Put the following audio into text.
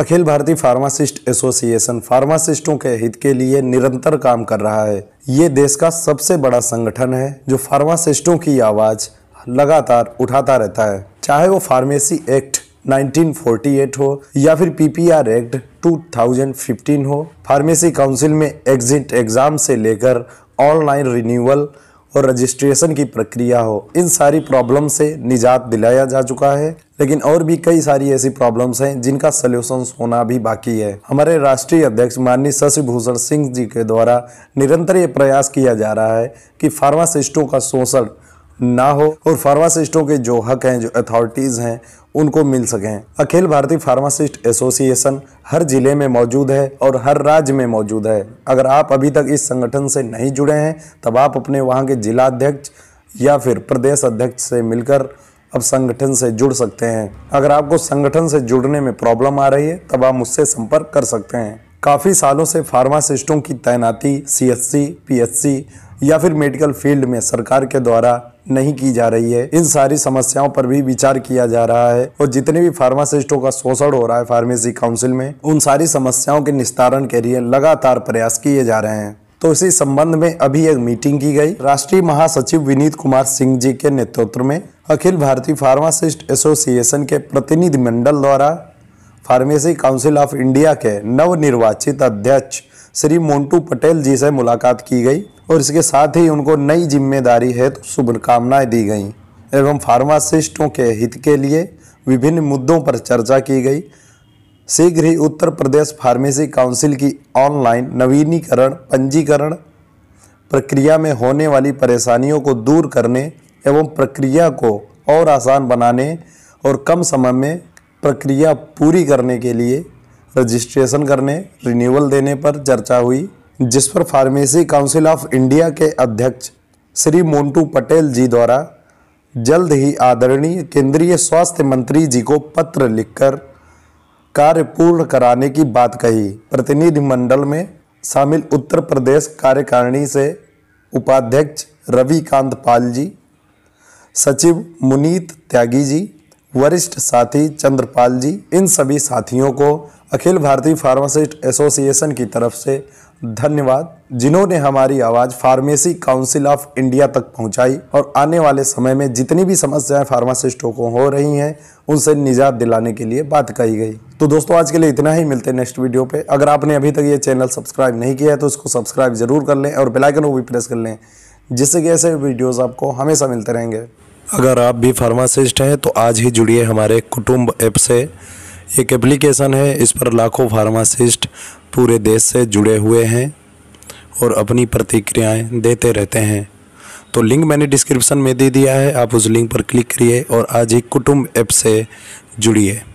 अखिल भारतीय pharmacist association फार्मासिस्टों के हित के लिए निरंतर काम कर रहा है ये देश का सबसे बड़ा संगठन है जो फार्मासिस्टों की आवाज़ लगातार उठाता रहता है चाहे वो फार्मेसी एक्ट 1948 हो या फिर पीपीआर एक्ट 2015 हो फार्मेसी काउंसिल में एग्जिट एग्ज़ाम से लेकर ऑनलाइन रिन्यूअल और रजिस्ट्रेशन की प्रक्रिया हो इन सारी प्रॉब्लम से निजात दिलाया जा चुका है लेकिन और भी कई सारी ऐसी प्रॉब्लम्स हैं जिनका सोल्यूशन होना भी बाकी है हमारे राष्ट्रीय अध्यक्ष माननीय शशि भूषण सिंह जी के द्वारा निरंतर ये प्रयास किया जा रहा है कि फार्मासिस्टों का शोषण ना हो और फार्मासिस्टों के जो हक हैं जो अथॉरिटीज़ हैं उनको मिल सकें अखिल भारतीय फार्मासिस्ट एसोसिएशन हर जिले में मौजूद है और हर राज्य में मौजूद है अगर आप अभी तक इस संगठन से नहीं जुड़े हैं तब आप अपने वहाँ के जिला अध्यक्ष या फिर प्रदेश अध्यक्ष से मिलकर अब संगठन से जुड़ सकते हैं अगर आपको संगठन से जुड़ने में प्रॉब्लम आ रही है तब आप मुझसे संपर्क कर सकते हैं काफ़ी सालों से फार्मासिस्टों की तैनाती सीएससी, पीएससी या फिर मेडिकल फील्ड में सरकार के द्वारा नहीं की जा रही है इन सारी समस्याओं पर भी विचार किया जा रहा है और जितने भी फार्मासिस्टों का शोषण हो रहा है फार्मेसी काउंसिल में उन सारी समस्याओं के निस्तारण के लिए लगातार प्रयास किए जा रहे हैं तो इसी संबंध में अभी एक मीटिंग की गई राष्ट्रीय महासचिव विनीत कुमार सिंह जी के नेतृत्व में अखिल भारतीय फार्मासिस्ट एसोसिएशन के प्रतिनिधि मंडल द्वारा फार्मेसी काउंसिल ऑफ इंडिया के नवनिर्वाचित अध्यक्ष श्री मोन्टू पटेल जी से मुलाकात की गई और इसके साथ ही उनको नई जिम्मेदारी है तो शुभकामनाएं दी गई एवं फार्मासिस्टों के हित के लिए विभिन्न मुद्दों पर चर्चा की गई शीघ्र ही उत्तर प्रदेश फार्मेसी काउंसिल की ऑनलाइन नवीनीकरण पंजीकरण प्रक्रिया में होने वाली परेशानियों को दूर करने एवं प्रक्रिया को और आसान बनाने और कम समय में प्रक्रिया पूरी करने के लिए रजिस्ट्रेशन करने रिन्यूअल देने पर चर्चा हुई जिस पर फार्मेसी काउंसिल ऑफ इंडिया के अध्यक्ष श्री मोन्टू पटेल जी द्वारा जल्द ही आदरणीय केंद्रीय स्वास्थ्य मंत्री जी को पत्र लिखकर कार्य पूर्ण कराने की बात कही प्रतिनिधिमंडल में शामिल उत्तर प्रदेश कार्यकारिणी से उपाध्यक्ष रविकांत पाल जी सचिव मुनीत त्यागी जी वरिष्ठ साथी चंद्रपाल जी इन सभी साथियों को अखिल भारतीय फार्मासिस्ट एसोसिएशन की तरफ से धन्यवाद जिन्होंने हमारी आवाज़ फार्मेसी काउंसिल ऑफ इंडिया तक पहुंचाई और आने वाले समय में जितनी भी समस्याएं फार्मासिस्टों को हो रही हैं उनसे निजात दिलाने के लिए बात कही गई तो दोस्तों आज के लिए इतना ही मिलते हैं नेक्स्ट वीडियो पे अगर आपने अभी तक ये चैनल सब्सक्राइब नहीं किया है तो इसको सब्सक्राइब जरूर कर लें और बेलाइकन को भी प्रेस कर लें जिससे कि ऐसे वीडियोज़ आपको हमेशा मिलते रहेंगे अगर आप भी फार्मासिस्ट हैं तो आज ही जुड़िए हमारे कुटुंब ऐप से एक एप्लीकेशन है इस पर लाखों फार्मासिस्ट पूरे देश से जुड़े हुए हैं और अपनी प्रतिक्रियाएं देते रहते हैं तो लिंक मैंने डिस्क्रिप्शन में दे दिया है आप उस लिंक पर क्लिक करिए और आज ही कुटुंब ऐप से जुड़िए